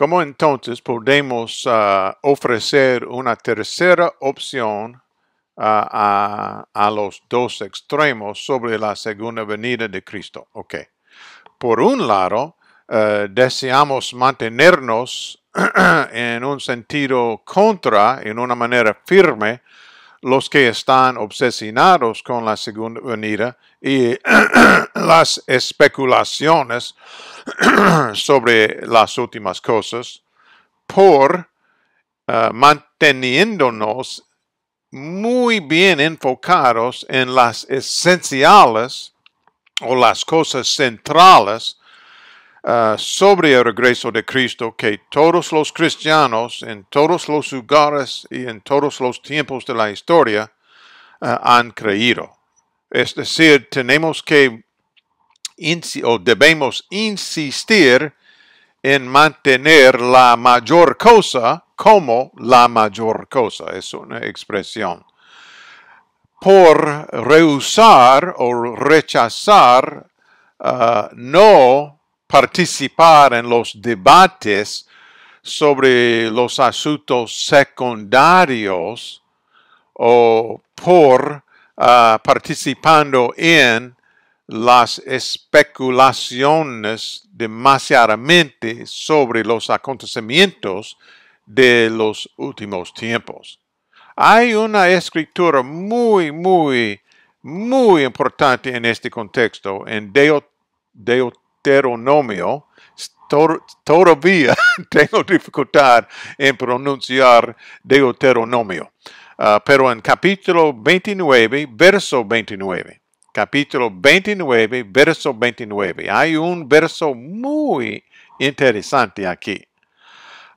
¿Cómo entonces podemos ah, ofrecer una tercera opción ah, a, los dos extremos sobre la segunda venida de Cristo? Ok. Por un lado, eh, deseamos mantenernos en un sentido contra, en una manera firme, los que están obsesionados con la segunda venida y las especulaciones sobre las últimas cosas por eh, manteniéndonos muy bien enfocados en las esenciales o las cosas centrales Ah, sobre el regreso de Cristo que todos los cristianos en todos los lugares y en todos los tiempos de la historia ah, han creído. Es decir, tenemos que o debemos insistir en mantener la mayor cosa como la mayor cosa, es una expresión. Por rehusar o rechazar, ah, no participar en los debates sobre los asuntos secundarios o por ah, participando en las especulaciones demasiadamente sobre los acontecimientos de los últimos tiempos. Hay una escritura muy, muy, muy importante en este contexto, en Deo, Deuteronomio, todavía tengo dificultad en pronunciar Deuteronomio. Ah, pero en capítulo 29, verso 29, capítulo 29, verso 29, hay un verso muy interesante aquí.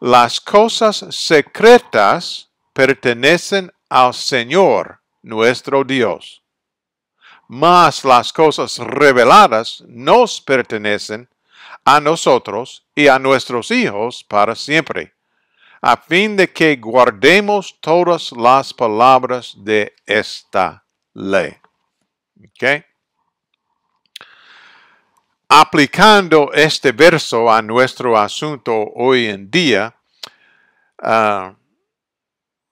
Las cosas secretas pertenecen al Señor, nuestro Dios mas las cosas reveladas nos pertenecen a nosotros y a nuestros hijos para siempre, a fin de que guardemos todas las palabras de esta ley. Aplicando este verso a nuestro asunto hoy en día, ah,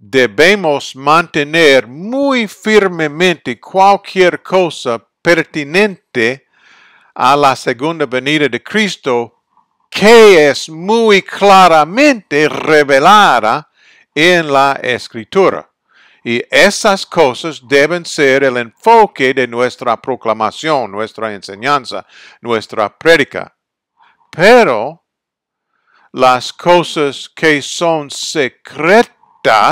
debemos mantener muy firmemente cualquier cosa pertinente a la segunda venida de Cristo que es muy claramente revelada en la escritura. Y esas cosas deben ser el enfoque de nuestra proclamación, nuestra enseñanza, nuestra prédica. Pero las cosas que son secretas,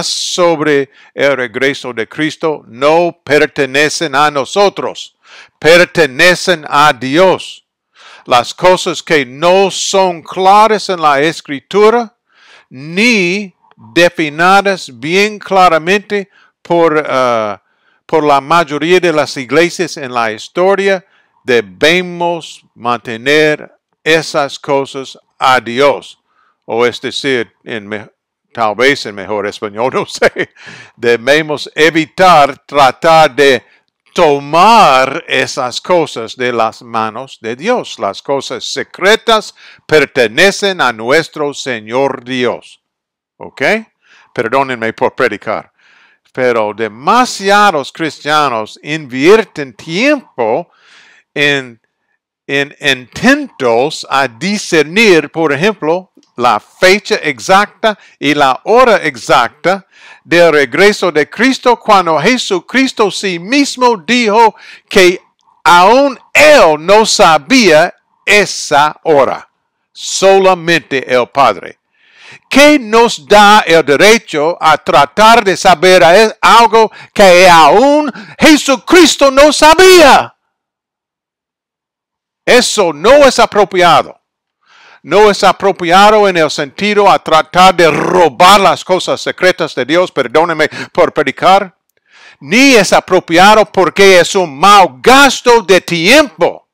sobre el regreso de Cristo no pertenecen a nosotros, pertenecen a Dios. Las cosas que no son claras en la escritura ni definidas bien claramente por, uh, por la mayoría de las iglesias en la historia, debemos mantener esas cosas a Dios. O es decir, en, tal vez en mejor español, no sé, debemos evitar tratar de tomar esas cosas de las manos de Dios. Las cosas secretas pertenecen a nuestro Señor Dios. ¿Ok? Perdónenme por predicar. Pero demasiados cristianos invierten tiempo en, en intentos a discernir, por ejemplo, la fecha exacta y la hora exacta del regreso de Cristo cuando Jesucristo sí mismo dijo que aún Él no sabía esa hora, solamente el Padre. ¿Qué nos da el derecho a tratar de saber algo que aún Jesucristo no sabía? Eso no es apropiado no es apropiado en el sentido a tratar de robar las cosas secretas de Dios, perdóneme por predicar, ni es apropiado porque es un mal gasto de tiempo.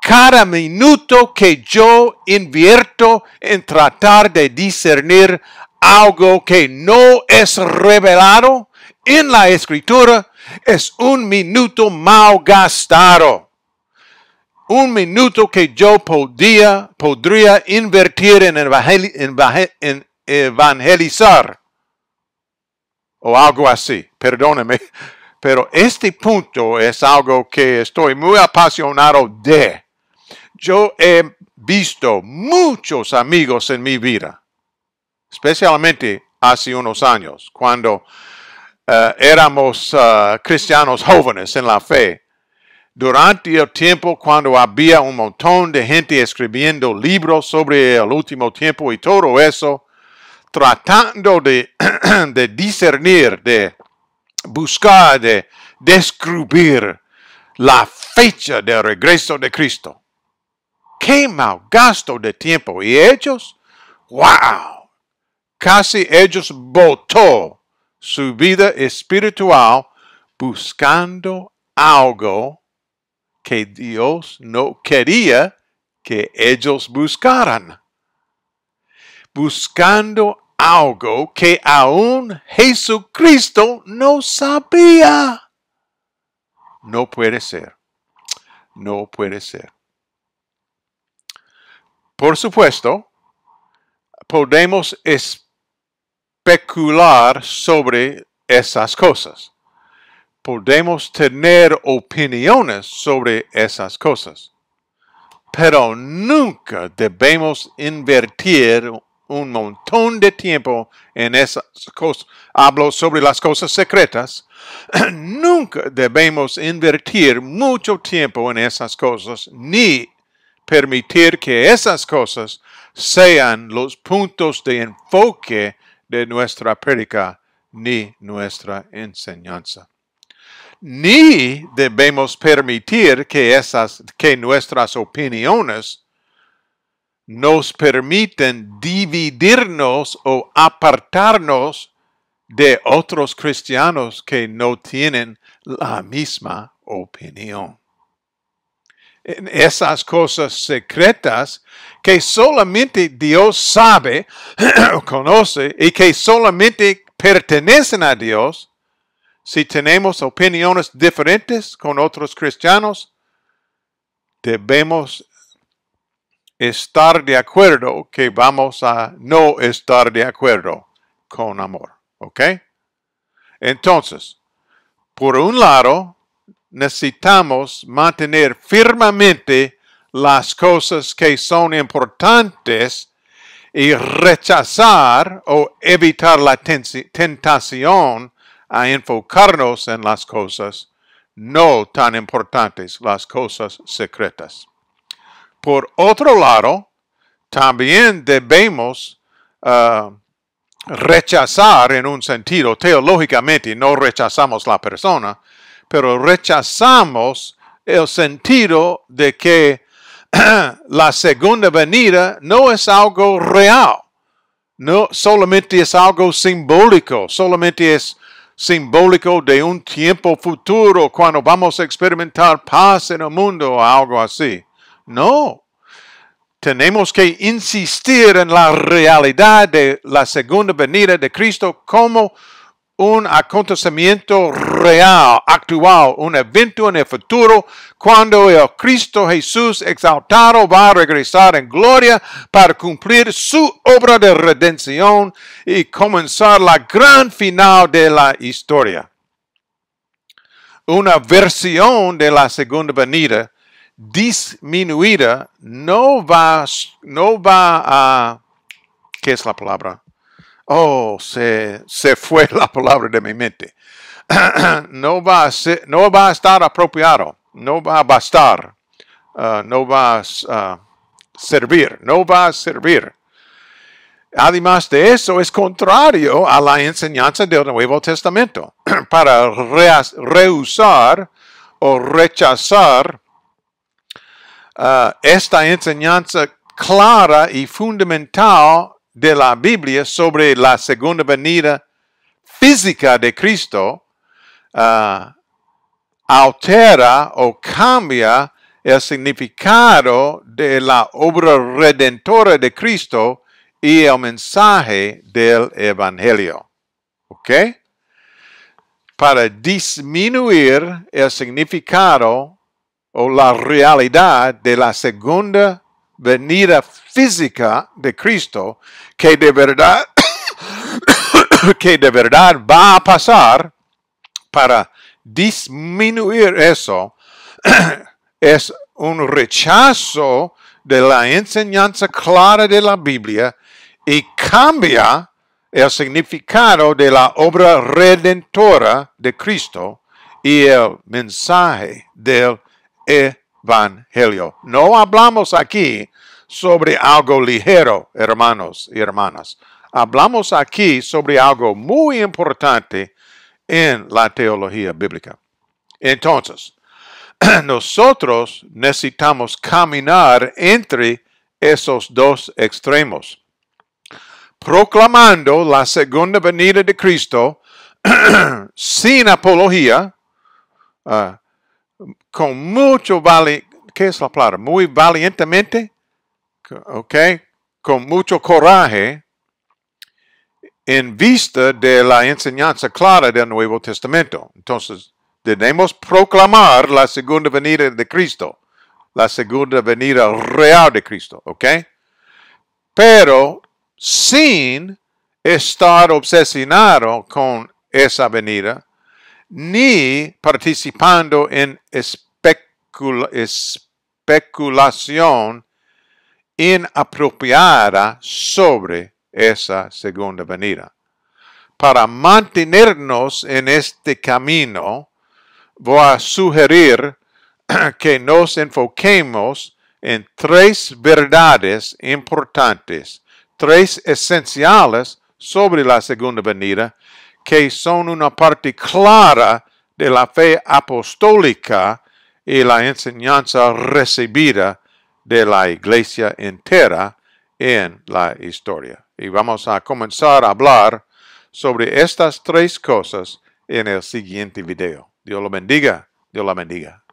Cada minuto que yo invierto en tratar de discernir algo que no es revelado en la escritura es un minuto mal gastado un minuto que yo podía, podría invertir en, evangelizar o algo así. Perdóneme, pero este punto es algo que estoy muy apasionado de. Yo he visto muchos amigos en mi vida, especialmente hace unos años, cuando eh, éramos eh, cristianos jóvenes en la fe durante el tiempo cuando había un montón de gente escribiendo libros sobre el último tiempo y todo eso, tratando de, discernir, de buscar, de describir la fecha del regreso de Cristo. ¡Qué mal gasto de tiempo! ¿Y ellos? ¡Wow! Casi ellos botó su vida espiritual buscando algo que Dios no quería que ellos buscaran. Buscando algo que aún Jesucristo no sabía. No puede ser. No puede ser. Por supuesto, podemos especular sobre esas cosas podemos tener opiniones sobre esas cosas, pero nunca debemos invertir un montón de tiempo en esas cosas. Hablo sobre las cosas secretas. nunca debemos invertir mucho tiempo en esas cosas ni permitir que esas cosas sean los puntos de enfoque de nuestra prédica ni nuestra enseñanza ni debemos permitir que, que nuestras opiniones nos permiten dividirnos o apartarnos de otros cristianos que no tienen la misma opinión. Esas cosas secretas que solamente Dios sabe, conoce y que solamente pertenecen a Dios, si tenemos opiniones diferentes con otros cristianos, debemos estar de acuerdo que vamos a no estar de acuerdo con amor. ¿Ok? Entonces, por un lado, necesitamos mantener firmemente las cosas que son importantes y rechazar o evitar la tentación a enfocarnos en las cosas no tan importantes, las cosas secretas. Por otro lado, también debemos ah, rechazar en un sentido, teológicamente no rechazamos la persona, pero rechazamos el sentido de que la segunda venida no es algo real, no solamente es algo simbólico, solamente es simbólico de un tiempo futuro cuando vamos a experimentar paz en el mundo o algo así. No. Tenemos que insistir en la realidad de la segunda venida de Cristo como un acontecimiento real, actual, un evento en el futuro, cuando el Cristo Jesús exaltado va a regresar en gloria para cumplir su obra de redención y comenzar la gran final de la historia. Una versión de la segunda venida disminuida no va, no va a, ¿qué es la palabra? Oh, se, fue la palabra de mi mente. no, va a no va a estar apropiado, no va a bastar, ah, no va a ah, servir, no va a servir. Además de eso, es contrario a la enseñanza del Nuevo Testamento. Para rehusar o rechazar ah, esta enseñanza clara y fundamental de la Biblia sobre la segunda venida física de Cristo ah, altera o cambia el significado de la obra redentora de Cristo y el mensaje del Evangelio. ¿Ok? Para disminuir el significado o la realidad de la segunda venida física de Cristo que de verdad que de verdad va a pasar para disminuir eso es un rechazo de la enseñanza clara de la Biblia y cambia el significado de la obra redentora de Cristo y el mensaje del no hablamos aquí sobre algo ligero, hermanos y hermanas. Hablamos aquí sobre algo muy importante en la teología bíblica. Entonces, nosotros necesitamos caminar entre esos dos extremos, proclamando la segunda venida de Cristo sin apología, ah, con mucho vale, ¿qué es la palabra? Muy valientemente, ¿ok? Con mucho coraje, en vista de la enseñanza clara del Nuevo Testamento. Entonces, debemos proclamar la segunda venida de Cristo, la segunda venida real de Cristo, ¿ok? Pero sin estar obsesionado con esa venida, ni participando en especulación inapropiada sobre esa segunda venida. Para mantenernos en este camino, voy a sugerir que nos enfoquemos en tres verdades importantes, tres esenciales sobre la segunda venida que son una parte clara de la fe apostólica y la enseñanza recibida de la iglesia entera en la historia. Y vamos a comenzar a hablar sobre estas tres cosas en el siguiente video. Dios lo bendiga, Dios la bendiga.